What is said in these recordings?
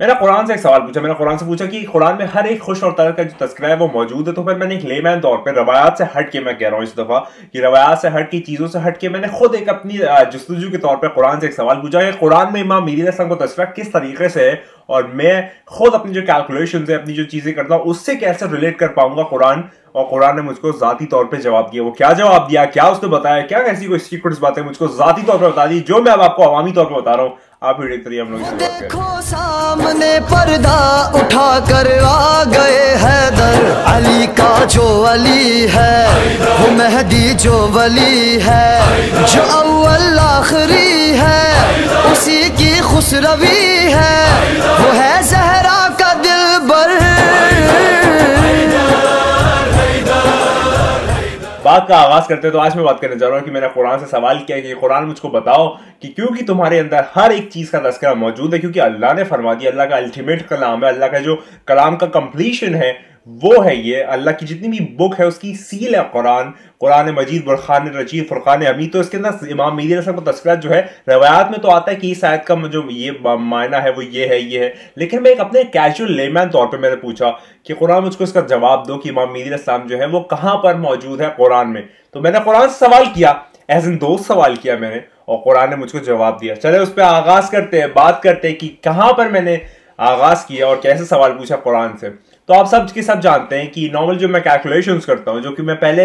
मैंने कुरान से एक सवाल पूछा मैंने कुरान से पूछा कि कुरान में हर एक खुश और तरह का जो तस्करा है वो मौजूद है तो फिर मैंने एक लेमैन तौर पर रवायात से हट के मैं कह रहा हूँ इस दफ़ा कि रवायात से हट की चीज़ों से हट के मैंने खुद एक अपनी जस्तजू के तौर पर कुरान से एक सवाल पूछा कि कुरान में इमाम मीर असलम को तस्करा किस तरीके से है और मैं खुद अपनी जो कैलकुलेशन है अपनी जो चीज़ें करता हूँ उससे कैसे रिलेट कर पाऊंगा कुरान और कुरान ने मुझको ज़ाती तौर पे जवाब दिया वो क्या जवाब दिया क्या उसने बताया क्या कैसी कोई सीक्रेट्स बातें मुझको ज़ाती तौर पे बता दी जो मैं अब आपको अवामी तौर पे बता रहा हूँ आप वीडियो करिए हम लोग देखो सामने पर्दा उठा कर आ गए हैदर अली का जो अली है वो मेहदी जो वली है जो अव्वल आखिरी है उसी की खुशरवी है वो है बात का आगाज करते हैं तो आज मैं बात करने जा रहा हूँ कि मैंने कुरान से सवाल किया कि कुरान मुझको बताओ कि क्योंकि तुम्हारे अंदर हर एक चीज़ का तस्करा मौजूद है क्योंकि अल्लाह ने फरमा दिया अल्लाह का अल्टीमेट कलाम है अल्लाह का जो कलाम का कंप्लीशन है वो है ये अल्लाह की जितनी भी बुक है उसकी सील है कुरान कुरान मजीद बुरखान रजीद फुरखान अमी तो इसके अंदर इमाम मीदी रसम का तस्करा जो है रवायात में तो आता है कि इस आयत का जो ये मायना है वो ये है ये है लेकिन मैं एक अपने कैजुअल लेमैन तौर पर मैंने पूछा कि कुरान मुझको इसका जवाब दो कि इमाम मीदी रसम जो है वो कहाँ पर मौजूद है कुरान में तो मैंने कुरान से सवाल किया एज इन दोस्त सवाल किया मैंने और कुरान ने मुझको जवाब दिया चले उस पर आगाज़ करते हैं बात करते हैं कि कहाँ पर मैंने आगाज़ किया और कैसे सवाल पूछा कुरान से तो आप सब के सब जानते हैं कि नॉर्मल जो मैं कैलकुलेशन करता हूँ जो कि मैं पहले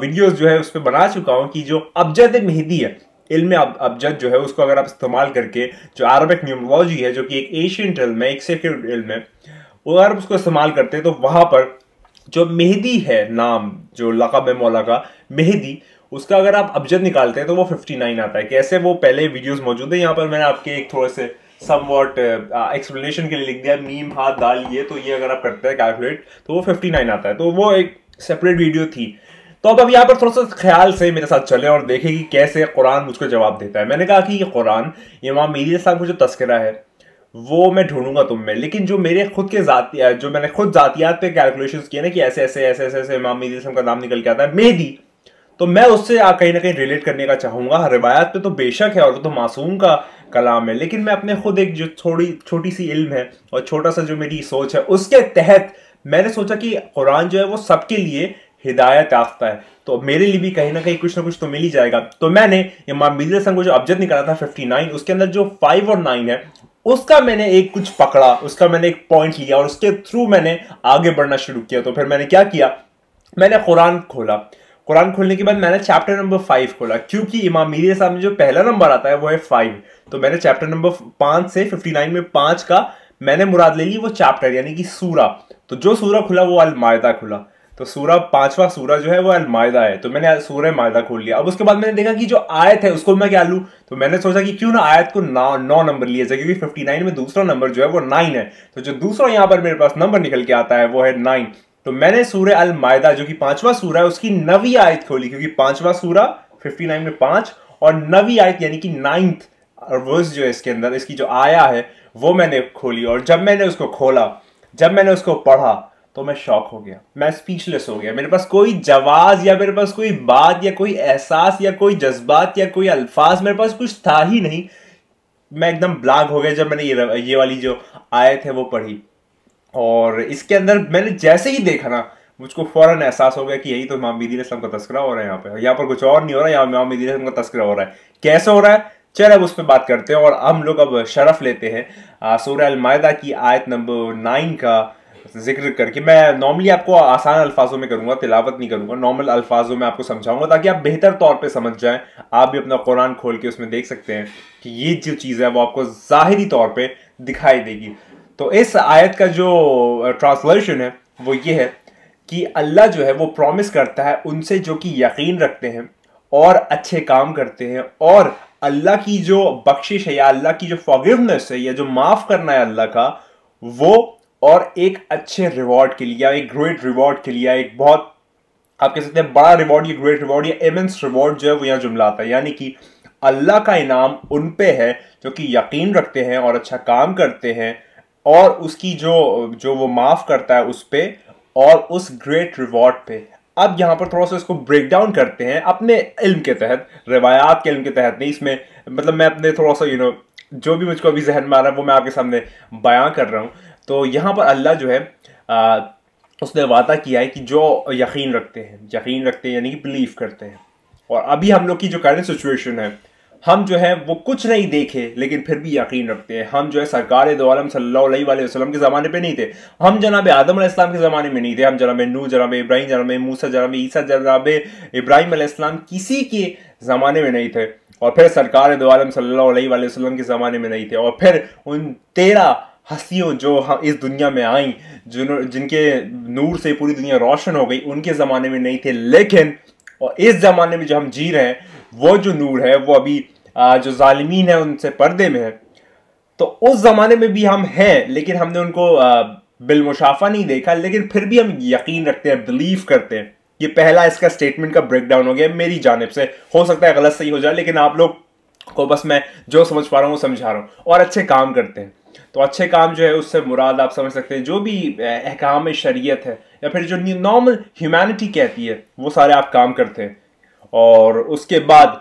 वीडियोज जो है उस पर बना चुका हूँ कि जो अबजद मेहदी है इल्म अब अबजद जो है उसको अगर आप इस्तेमाल करके जो अरबिक न्यूमोलॉजी है जो कि एक एशियंट इल्म है एक सेक्रेट इल्म है वो अगर उसको इस्तेमाल करते हैं तो वहाँ पर जो मेहदी है नाम जो लकब है मौला का मेहदी उसका अगर आप अबजद निकालते हैं तो वो 59 आता है कैसे वो पहले वीडियोस मौजूद है यहाँ पर मैंने आपके एक थोड़े से समवॉट एक्सप्लेनेशन uh, uh, के लिए लिख दिया मीम हाथ दाल ये तो ये अगर आप करते हैं कैलकुलेट तो वो फिफ्टी नाइन आता है तो वो एक सेपरेट वीडियो थी तो अब अब यहाँ पर थोड़ा सा ख्याल से मेरे साथ चले और देखें कि कैसे कुरान मुझको जवाब देता है मैंने कहा कि ये कुरान ये मीर मेरे साथ मुझे तस्करा है वो मैं ढूंढूंगा तुम में लेकिन जो मेरे खुद के जाती जो मैंने खुद जातियात पे कैलकुलेशन किए ना कि ऐसे ऐसे ऐसे ऐसे ऐसे इमाम मीर का नाम निकल के आता है मेहदी तो मैं उससे कहीं ना कहीं रिलेट करने का चाहूंगा रिवायत पे तो बेशक है और वो तो मासूम का कलाम है लेकिन मैं अपने खुद एक जो थोड़ी छोटी सी इल्म है और छोटा सा जो मेरी सोच है उसके तहत मैंने सोचा कि कुरान जो है वो सबके लिए हिदायत याफ्ता है तो मेरे लिए भी कहीं ना कहीं कुछ ना कुछ तो मिल ही जाएगा तो मैंने इमाम मिर्जा संघ को जो अब्जत निकाला था फिफ्टी नाइन उसके अंदर जो फाइव और नाइन है उसका मैंने एक कुछ पकड़ा उसका मैंने एक पॉइंट लिया और उसके थ्रू मैंने आगे बढ़ना शुरू किया तो फिर मैंने क्या किया मैंने कुरान खोला कुरान खोलने के बाद मैंने चैप्टर नंबर फाइव खोला क्योंकि इमाम मीरिया साहब में जो पहला नंबर आता है वो है फाइव तो मैंने चैप्टर नंबर पांच से फिफ्टी नाइन में पांच का मैंने मुराद ले ली वो चैप्टर यानी कि सूरा तो जो सूरा खुला वो अलमायदा खुला तो सूरा पांचवा सूरा जो है वो अलमायदा है तो मैंने सूर्य मायदा खोल लिया अब उसके बाद मैंने देखा कि जो आयत है उसको मैं क्या लू तो मैंने सोचा कि क्यों ना आयत को ना नौ नंबर लिया जाए क्योंकि फिफ्टी नाइन में दूसरा नंबर जो है वो नाइन है तो जो दूसरा यहाँ पर मेरे पास नंबर निकल के आता है वो है नाइन तो मैंने सूर्य अल मायदा जो कि पांचवा सूरा है उसकी नवी आयत खोली क्योंकि पांचवा सूरा 59 में पांच और नवी आयत यानी कि नाइन्थ वर्स जो है इसके अंदर इसकी जो आया है वो मैंने खोली और जब मैंने उसको खोला जब मैंने उसको पढ़ा तो मैं शॉक हो गया मैं स्पीचलेस हो गया मेरे पास कोई जवाब या मेरे पास कोई बात या कोई एहसास या कोई जज्बात या कोई अल्फाज मेरे पास कुछ था ही नहीं मैं एकदम ब्लाग हो गया जब मैंने ये ये वाली जो आयत है वो पढ़ी और इसके अंदर मैंने जैसे ही देखा ना मुझको फ़ौरन एहसास हो गया कि यही तो इमाम मेदी इस्लाम का तस्करा हो रहा है यहाँ पे यहाँ पर कुछ और नहीं हो रहा है यहाँ इमाम मेदी इस्लाम का तस्करा हो रहा है कैसे हो रहा है चल अब उस पर बात करते हैं और हम लोग अब शरफ लेते हैं सूर्य अलमायदा की आयत नंबर नाइन का जिक्र करके मैं नॉर्मली आपको आसान अल्फाजों में करूंगा तिलावत नहीं करूंगा नॉर्मल अल्फाजों में आपको समझाऊंगा ताकि आप बेहतर तौर पे समझ जाएं आप भी अपना कुरान खोल के उसमें देख सकते हैं कि ये जो चीज़ है वो आपको ज़ाहरी तौर पे दिखाई देगी तो इस आयत का जो ट्रांसलेशन है वो ये है कि अल्लाह जो है वो प्रॉमिस करता है उनसे जो कि यकीन रखते हैं और अच्छे काम करते हैं और अल्लाह की जो बख्शिश है या अल्लाह की जो फॉगिवनेस है या जो माफ़ करना है अल्लाह का वो और एक अच्छे रिवॉर्ड के लिए या एक ग्रेट रिवॉर्ड के लिए एक बहुत आप कह सकते हैं बड़ा रिवॉर्ड या ग्रेट रिवॉर्ड या एमेंस रिवॉर्ड जो है वो यहाँ जुमला आता है यानी कि अल्लाह का इनाम उन पे है जो कि यकीन रखते हैं और अच्छा काम करते हैं और उसकी जो जो वो माफ करता है उस पर और उस ग्रेट रिवॉर्ड पे अब यहाँ पर थोड़ा सा इसको ब्रेक डाउन करते हैं अपने इल्म के तहत रवायात के इल्म के तहत नहीं इसमें मतलब मैं अपने थोड़ा सा यू नो जो भी मुझको अभी जहन में आ रहा है वो मैं आपके सामने बयां कर रहा हूँ तो यहाँ पर अल्लाह जो है आ, उसने वादा किया है कि जो यकीन रखते हैं यकीन रखते हैं यानी कि बिलीव करते हैं और अभी हम लोग की जो करेंट सिचुएशन है हम जो है वो कुछ नहीं देखे लेकिन फिर भी यकीन रखते हैं हम जो है सरकार दो आलम वसल्लम के ज़माने पे नहीं थे हम जनाब आदम इस्लाम के ज़माने में नहीं थे हम जनाब नू जनाब इब्राहिम जनाब मूसा जनाब ईसा जनाब इब्राहिम इस्लाम किसी के ज़माने में नहीं थे और फिर सरकार दो आलम वसल्लम के ज़माने में नहीं थे और फिर उन तेरह हस्तियों जो इस दुनिया में आई जिन जिनके नूर से पूरी दुनिया रोशन हो गई उनके ज़माने में नहीं थे लेकिन और इस ज़माने में जो हम जी रहे हैं वो जो नूर है वो अभी जो ालमीन है उनसे पर्दे में है तो उस ज़माने में भी हम हैं लेकिन हमने उनको बिलमुशाफा नहीं देखा लेकिन फिर भी हम यकीन रखते हैं बिलीव करते हैं ये पहला इसका स्टेटमेंट का ब्रेकडाउन हो गया मेरी जानब से हो सकता है गलत सही हो जाए लेकिन आप लोग को बस मैं जो समझ पा रहा हूँ वो समझा रहा हूँ और अच्छे काम करते हैं तो अच्छे काम जो है उससे मुराद आप समझ सकते हैं जो भी अहकाम शरीयत है या फिर जो नॉर्मल ह्यूमैनिटी कहती है वो सारे आप काम करते हैं और उसके बाद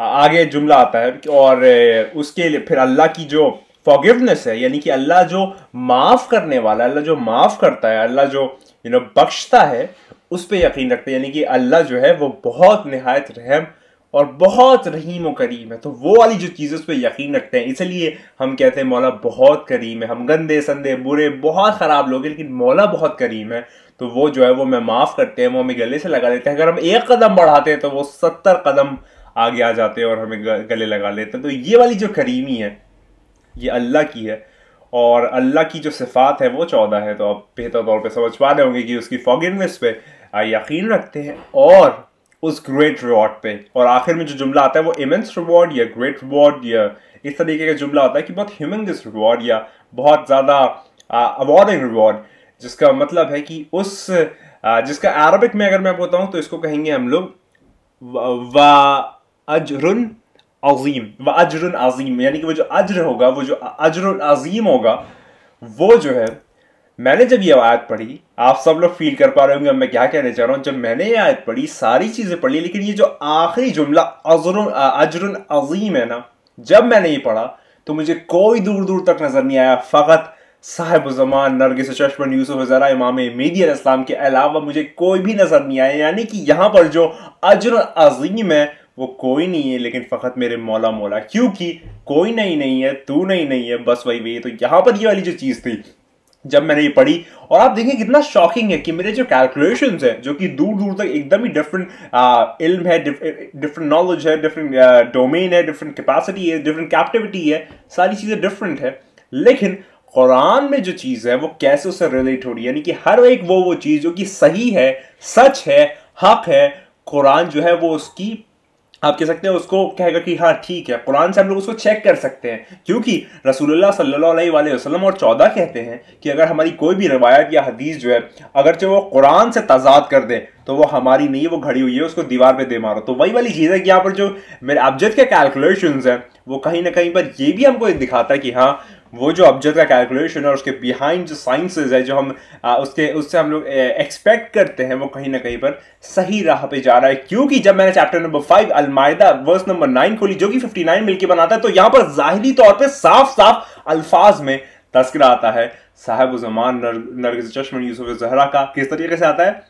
आगे जुमला आता है और उसके लिए फिर अल्लाह की जो फॉगिवनेस है यानी कि अल्लाह जो माफ़ करने वाला अल्लाह जो माफ़ करता है अल्लाह जो यू नो बख्शता है उस पर यकीन रखते हैं यानी कि अल्लाह जो है वो बहुत नहायत रहम और बहुत रहीम व करीम है तो वो वाली जो चीज़ उस पर यकीन रखते हैं इसलिए हम कहते हैं मौला बहुत करीम है हम गंदे संदे बुरे बहुत ख़राब लोग हैं लेकिन मौला बहुत करीम है तो वो जो है वो हमें माफ़ करते हैं वो हमें गले से लगा देते हैं अगर हम एक कदम बढ़ाते हैं तो वो सत्तर कदम आगे आ जाते हैं और हमें गले लगा लेते हैं तो ये वाली जो करीमी है ये अल्लाह की है और अल्लाह की जो सिफात है वो चौदह है तो आप बेहतर तौर पे समझ पा रहे होंगे कि उसकी फॉगिनस पे यकीन रखते हैं और उस ग्रेट रिवॉर्ड पे और आखिर में जो जुमला आता है वो इमेंस रिवॉर्ड या ग्रेट रिवॉर्ड या इस तरीके का जुमला होता है कि बहुत ह्यूमंगस रिवॉर्ड या बहुत ज़्यादा अवॉर्डिंग रिवॉर्ड जिसका मतलब है कि उस आ, जिसका अरबिक में अगर मैं बताऊँ तो इसको कहेंगे हम लोग अजरुन अजीम व अजरुन अजीम यानी कि वो जो अजर होगा वो जो अजर अजीम होगा वो जो है मैंने जब ये आयत पढ़ी आप सब लोग फील कर पा रहे होंगे मैं क्या कहने चाह रहा हूँ जब मैंने ये आयत पढ़ी सारी चीज़ें पढ़ी लेकिन ये जो आखिरी जुमला अजरुन अजरुन अजीम है ना जब मैंने ये पढ़ा तो मुझे कोई दूर दूर तक नज़र नहीं आया फ़कत साहेब जमान नरगिस चश्मन यूसुफ ज़रा इमाम मेदी इस्लाम के अलावा मुझे कोई भी नज़र नहीं आया यानी कि यहाँ पर जो अजर अजीम है वो कोई नहीं है लेकिन फ़कत मेरे मौला मौला क्योंकि कोई नहीं नहीं है तू नहीं नहीं है बस वही वही तो यहाँ पर ये वाली जो चीज़ थी जब मैंने ये पढ़ी और आप देखें कितना शॉकिंग है कि मेरे जो कैलकुलेशन है जो कि दूर दूर तक एकदम ही डिफरेंट इल्म है डिफरेंट नॉलेज है डिफरेंट डोमेन है डिफरेंट कैपेसिटी है डिफरेंट कैप्टिविटी है सारी चीज़ें डिफरेंट है लेकिन कुरान में जो चीज़ है वो कैसे उससे रिलेट हो रही है यानी कि हर एक वो वो चीज़ जो कि सही है सच है हक है कुरान जो है वो उसकी आप कह सकते हैं उसको कहेगा कि हाँ ठीक है कुरान से हम लोग उसको चेक कर सकते हैं क्योंकि रसूलुल्लाह सल्लल्लाहु अलैहि वसल्लम और चौदह कहते हैं कि अगर हमारी कोई भी रवायत या हदीस जो है अगर जो वो कुरान से तजाद कर दे तो वो हमारी नहीं है वो घड़ी हुई है उसको दीवार पे दे मारो तो वही वाली चीज़ है कि यहाँ पर जो मेरे अबजद के कैलकुलेशन है वो कहीं ना कहीं पर ये भी हमको दिखाता है कि हाँ वो जो अब्जद का कैलकुलेशन और उसके बिहाइंड जो साइंसेज है जो हम आ, उसके उससे हम लोग एक्सपेक्ट करते हैं वो कहीं ना कहीं पर सही राह पे जा रहा है क्योंकि जब मैंने चैप्टर नंबर फाइव अलमायदा वर्स नंबर नाइन खोली जो कि फिफ्टी नाइन मिलकर बनाता है तो यहाँ पर जाहरी तौर पर साफ साफ अल्फाज में तस्करा आता है साहेब उजमान नर, नर चश्मन यूसुफ जहरा का किस तरीके से आता है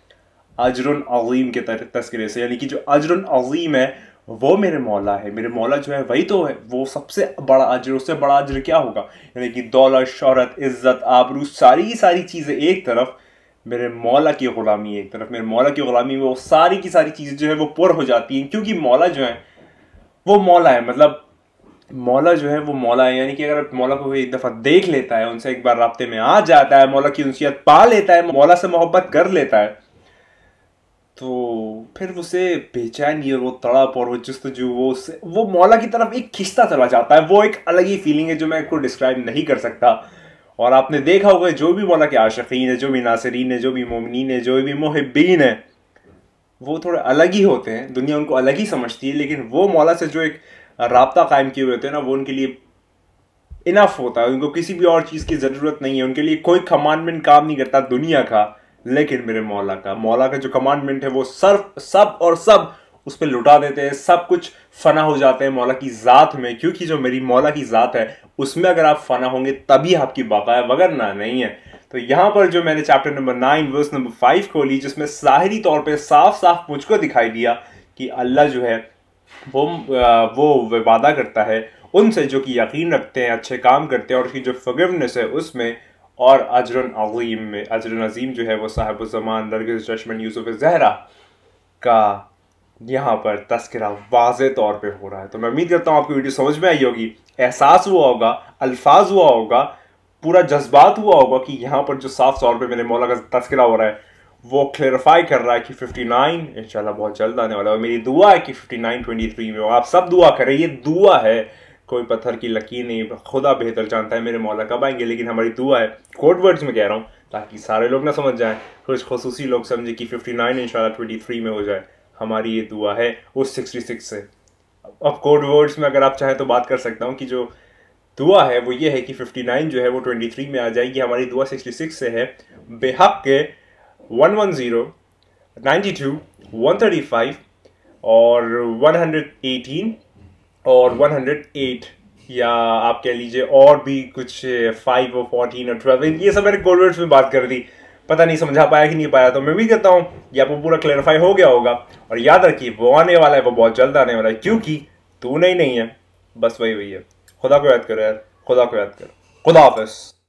अजरुन अजीम के तस्करे से यानी कि जो अजरुन अजीम है वो मेरे मौला है मेरे मौला जो है वही तो है वो सबसे बड़ा अजर उससे बड़ा अजर क्या होगा यानी कि दौलत शहरत इज़्ज़त आबरू सारी की सारी चीज़ें एक तरफ मेरे मौला की ग़ुलामी एक तरफ मेरे मौला की ग़ुलामी वो सारी की सारी चीज़ें जो है वो पुर हो जाती हैं क्योंकि मौला जो है वो मौला है मतलब मौला जो है वो मौला है यानी कि अगर मौला को एक दफ़ा देख लेता है उनसे एक बार रबते में आ जाता है मौला की उनसीयत पा लेता है मौला से मोहब्बत कर लेता है तो फिर उसे बेचैन और वो तड़प और वो जुस्त जो वो उसे वो मौला की तरफ एक खिंचता चला जाता है वो एक अलग ही फीलिंग है जो मैं को डिस्क्राइब नहीं कर सकता और आपने देखा होगा जो भी मौला के आशीन है जो भी नासरीन है जो भी मोमिन है जो भी मोहब्बीन है वो थोड़े अलग ही होते हैं दुनिया उनको अलग ही समझती है लेकिन वो मौला से जो एक रबता कायम किए हुए होते हैं ना वो उनके लिए इनफ होता है उनको किसी भी और चीज़ की ज़रूरत नहीं है उनके लिए कोई कमांडमेंट काम नहीं करता दुनिया का लेकिन मेरे मौला का मौला का जो कमांडमेंट है वो सर्फ सब और सब उस पर लुटा देते हैं सब कुछ फना हो जाते हैं मौला की ज़ात में क्योंकि जो मेरी मौला की ज़ात है उसमें अगर आप फना होंगे तभी आपकी बाका है वगरना नहीं है तो यहाँ पर जो मैंने chapter number nine verse number five खोली जिसमें साहरी तौर पर साफ साफ मुझको दिखाई दिया कि अल्लाह जो है वो वो वादा करता है उनसे जो कि यकीन रखते हैं अच्छे काम करते हैं और उसकी जो फगिवनेस है उसमें और अजर अजीम में अजर अजीम जो है वो साहब ज़मान दरगज चश्मन यूसुफ जहरा का यहाँ पर तस्करा वाज तौर पे हो रहा है तो मैं उम्मीद करता हूँ आपकी वीडियो समझ में आई होगी एहसास हुआ होगा अल्फाज हुआ होगा पूरा जज्बात हुआ होगा कि यहाँ पर जो साफ तौर पर मेरे मौला का तस्करा हो रहा है वो क्लेरिफाई कर रहा है कि 59 नाइन बहुत जल्द आने वाला है मेरी दुआ है कि 59 23 में आप सब दुआ करें ये दुआ है कोई पत्थर की लकीर नहीं खुदा बेहतर जानता है मेरे मौला कब आएंगे लेकिन हमारी दुआ है कोर्ट वर्ड्स में कह रहा हूँ ताकि सारे लोग ना समझ जाएँ कुछ खसूसी लोग समझे कि फिफ़्टी नाइन ट्वेंटी थ्री में हो जाए हमारी ये दुआ है उस सिक्सटी सिक्स से अब कोर्ट वर्ड्स में अगर आप चाहें तो बात कर सकता हूँ कि जो दुआ है वो ये है कि फिफ्टी नाइन जो है वो ट्वेंटी थ्री में आ जाएगी हमारी दुआ सिक्सटी सिक्स से है बेहक के one one zero ninety two one thirty five और वन हंड्रेड एटीन और 108 या आप कह लीजिए और भी कुछ फाइव और फोर्टीन और ट्वेल्व ये सब मैंने कोड में बात कर दी पता नहीं समझा पाया कि नहीं पाया तो मैं भी कहता हूँ ये आपको पूरा क्लैरिफाई हो गया होगा और याद रखिए वो आने वाला है वो बहुत जल्द आने वाला है क्योंकि तू नहीं नहीं है बस वही वही है खुदा को याद करो यार खुदा को याद करो खुदा हाफिज़